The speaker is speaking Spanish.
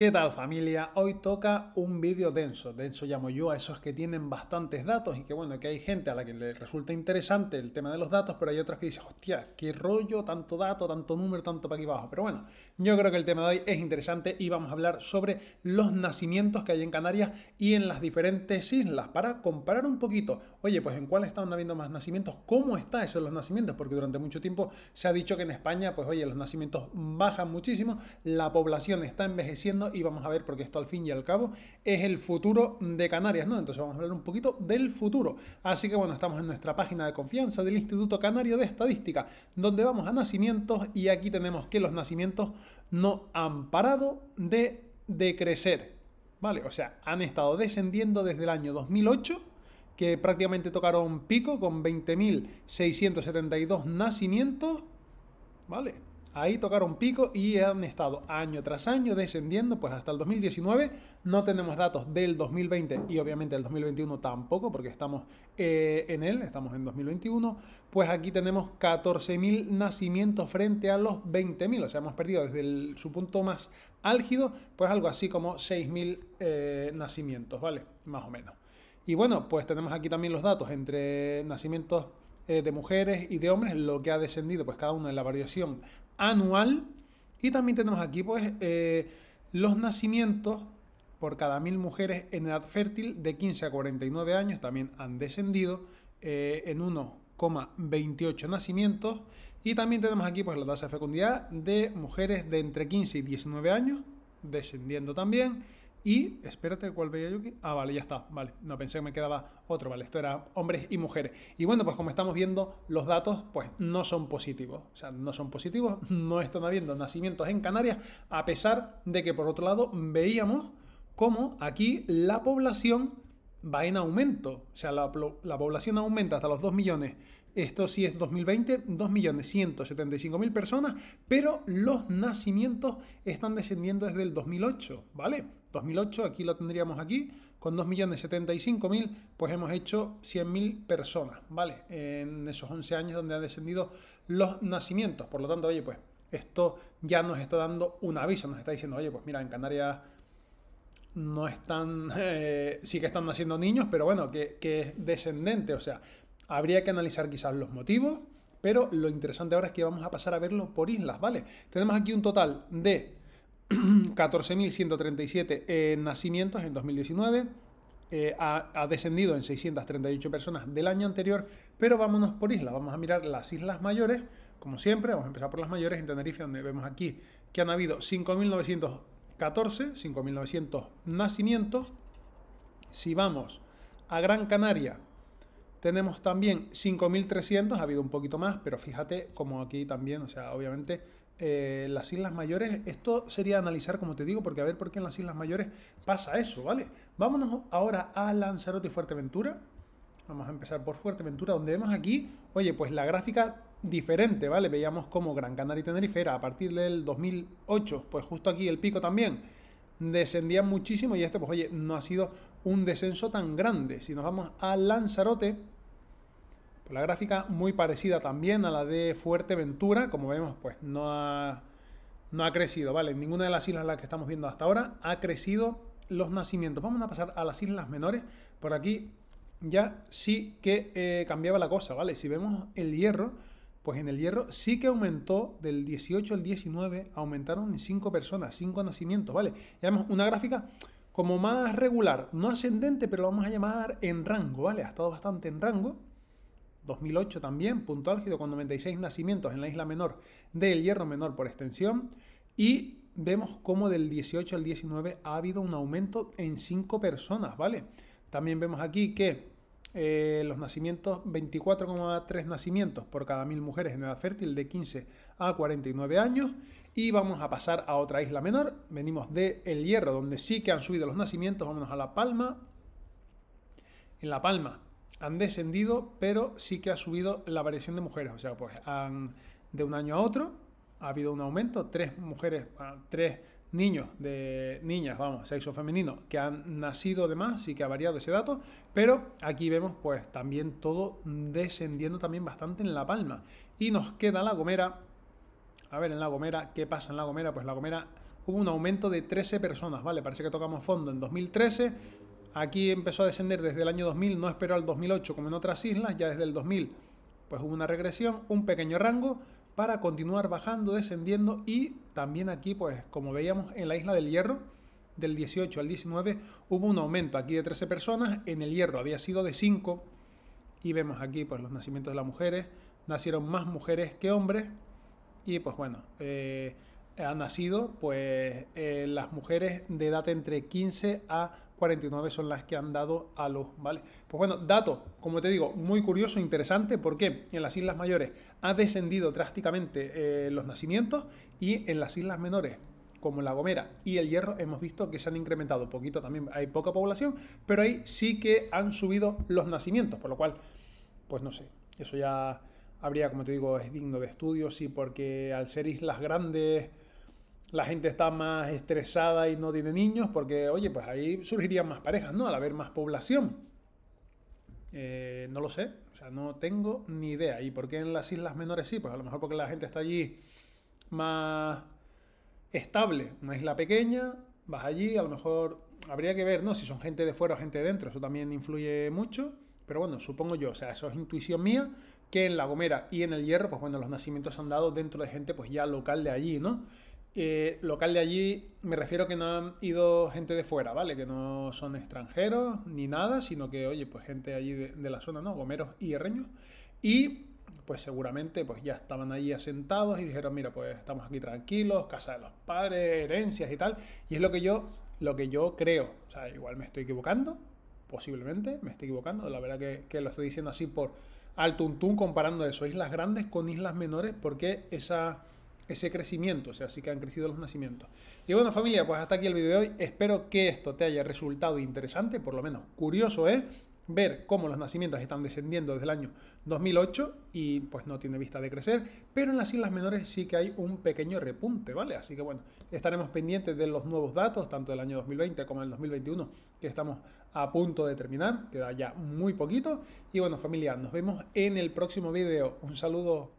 ¿Qué tal familia? Hoy toca un vídeo denso. Denso llamo yo a esos que tienen bastantes datos y que bueno, que hay gente a la que le resulta interesante el tema de los datos, pero hay otras que dicen, hostia, qué rollo, tanto dato, tanto número, tanto para aquí abajo. Pero bueno, yo creo que el tema de hoy es interesante y vamos a hablar sobre los nacimientos que hay en Canarias y en las diferentes islas para comparar un poquito. Oye, pues en cuál están habiendo más nacimientos, cómo está eso de los nacimientos, porque durante mucho tiempo se ha dicho que en España, pues oye, los nacimientos bajan muchísimo, la población está envejeciendo y vamos a ver, porque esto al fin y al cabo es el futuro de Canarias, ¿no? Entonces vamos a hablar un poquito del futuro. Así que bueno, estamos en nuestra página de confianza del Instituto Canario de Estadística, donde vamos a nacimientos y aquí tenemos que los nacimientos no han parado de decrecer, ¿vale? O sea, han estado descendiendo desde el año 2008 que prácticamente tocaron pico con 20.672 nacimientos, ¿vale? ahí tocaron pico y han estado año tras año descendiendo, pues hasta el 2019 no tenemos datos del 2020 y obviamente el 2021 tampoco, porque estamos eh, en él, estamos en 2021, pues aquí tenemos 14.000 nacimientos frente a los 20.000, o sea, hemos perdido desde su punto más álgido, pues algo así como 6.000 eh, nacimientos, ¿vale? Más o menos. Y bueno, pues tenemos aquí también los datos entre nacimientos eh, de mujeres y de hombres, lo que ha descendido, pues cada uno en la variación anual. Y también tenemos aquí, pues, eh, los nacimientos por cada mil mujeres en edad fértil de 15 a 49 años también han descendido eh, en 1,28 nacimientos. Y también tenemos aquí pues, la tasa de fecundidad de mujeres de entre 15 y 19 años, descendiendo también. Y, espérate, ¿cuál veía yo aquí? Ah, vale, ya está, vale. No pensé que me quedaba otro, vale. Esto era hombres y mujeres. Y bueno, pues como estamos viendo, los datos, pues no son positivos. O sea, no son positivos, no están habiendo nacimientos en Canarias, a pesar de que, por otro lado, veíamos cómo aquí la población va en aumento. O sea, la, la población aumenta hasta los 2 millones. Esto sí es 2020, 2.175.000 personas, pero los nacimientos están descendiendo desde el 2008, ¿vale? 2008, aquí lo tendríamos aquí, con 2.075.000, pues hemos hecho 100.000 personas, ¿vale? En esos 11 años donde han descendido los nacimientos. Por lo tanto, oye, pues esto ya nos está dando un aviso, nos está diciendo, oye, pues mira, en Canarias no están, eh, sí que están naciendo niños, pero bueno, que es descendente, o sea, habría que analizar quizás los motivos, pero lo interesante ahora es que vamos a pasar a verlo por islas, ¿vale? Tenemos aquí un total de 14.137 eh, nacimientos en 2019. Eh, ha, descendido en 638 personas del año anterior, pero vámonos por islas, Vamos a mirar las islas mayores, como siempre. Vamos a empezar por las mayores en Tenerife, donde vemos aquí que han habido 5.914, 5.900 nacimientos. Si vamos a Gran Canaria, tenemos también 5.300, ha habido un poquito más, pero fíjate como aquí también, o sea, obviamente eh, las Islas Mayores. Esto sería analizar, como te digo, porque a ver por qué en las Islas Mayores pasa eso, ¿vale? Vámonos ahora a Lanzarote y Fuerteventura. Vamos a empezar por Fuerteventura, donde vemos aquí, oye, pues la gráfica diferente, ¿vale? Veíamos como Gran Canaria y Tenerife era a partir del 2008, pues justo aquí el pico también, descendía muchísimo y este, pues oye, no ha sido un descenso tan grande. Si nos vamos a Lanzarote, la gráfica muy parecida también a la de Fuerteventura, como vemos, pues no ha, no ha crecido, ¿vale? ninguna de las islas las que estamos viendo hasta ahora ha crecido los nacimientos. Vamos a pasar a las islas menores. Por aquí ya sí que eh, cambiaba la cosa, ¿vale? Si vemos el hierro, pues en el hierro sí que aumentó del 18 al 19, aumentaron en 5 personas, 5 nacimientos, ¿vale? Ya vemos una gráfica como más regular, no ascendente, pero lo vamos a llamar en rango, ¿vale? Ha estado bastante en rango. 2008 también, punto álgido con 96 nacimientos en la isla menor del Hierro Menor por extensión. Y vemos cómo del 18 al 19 ha habido un aumento en 5 personas, ¿vale? También vemos aquí que eh, los nacimientos, 24,3 nacimientos por cada mil mujeres en edad fértil de 15 a 49 años. Y vamos a pasar a otra isla menor. Venimos del El Hierro, donde sí que han subido los nacimientos. Vámonos a La Palma. En La Palma, han descendido, pero sí que ha subido la variación de mujeres. O sea, pues de un año a otro ha habido un aumento, tres mujeres, ah, tres niños de niñas, vamos, sexo femenino, que han nacido además, sí que ha variado ese dato, pero aquí vemos pues también todo descendiendo también bastante en La Palma. Y nos queda La Gomera. A ver, en La Gomera, ¿qué pasa en La Gomera? Pues La Gomera hubo un aumento de 13 personas, ¿vale? Parece que tocamos fondo en 2013 Aquí empezó a descender desde el año 2000, no esperó al 2008 como en otras islas, ya desde el 2000 pues hubo una regresión, un pequeño rango para continuar bajando, descendiendo y también aquí pues como veíamos en la isla del Hierro, del 18 al 19 hubo un aumento aquí de 13 personas, en el Hierro había sido de 5 y vemos aquí pues los nacimientos de las mujeres, nacieron más mujeres que hombres y pues bueno, eh, han nacido pues eh, las mujeres de edad entre 15 a 49 son las que han dado a los ¿vale? Pues bueno, dato, como te digo, muy curioso, interesante, porque en las islas mayores ha descendido drásticamente eh, los nacimientos y en las islas menores como La Gomera y El Hierro, hemos visto que se han incrementado poquito también, hay poca población, pero ahí sí que han subido los nacimientos, por lo cual, pues no sé, eso ya habría, como te digo, es digno de estudio, sí, porque al ser islas grandes la gente está más estresada y no tiene niños, porque, oye, pues ahí surgirían más parejas, ¿no? Al haber más población. Eh, no lo sé, o sea, no tengo ni idea. ¿Y por qué en las islas menores sí? Pues a lo mejor porque la gente está allí más estable. Una isla pequeña, vas allí, a lo mejor habría que ver, ¿no? Si son gente de fuera o gente de dentro, eso también influye mucho. Pero bueno, supongo yo, o sea, eso es intuición mía, que en La Gomera y en El Hierro, pues bueno, los nacimientos han dado dentro de gente pues ya local de allí, ¿no? Eh, local de allí me refiero que no han ido gente de fuera, ¿vale? Que no son extranjeros ni nada, sino que, oye, pues gente allí de, la zona, ¿no? Gomeros y herreños. Y pues seguramente pues ya estaban allí asentados y dijeron, mira, pues estamos aquí tranquilos, casa de los padres, herencias y tal. Y es lo que yo, lo que yo creo. O sea, igual me estoy equivocando, posiblemente me estoy equivocando. La verdad que, que lo estoy diciendo así por al tuntún comparando eso, islas grandes con islas menores, porque esa ese crecimiento, o sea, sí que han crecido los nacimientos. Y bueno, familia, pues hasta aquí el video de hoy. Espero que esto te haya resultado interesante, por lo menos curioso es ¿eh? ver cómo los nacimientos están descendiendo desde el año 2008 y pues no tiene vista de crecer, pero en las islas menores sí que hay un pequeño repunte, ¿vale? Así que bueno, estaremos pendientes de los nuevos datos, tanto del año 2020 como del 2021, que estamos a punto de terminar, queda ya muy poquito. Y bueno, familia, nos vemos en el próximo video. Un saludo.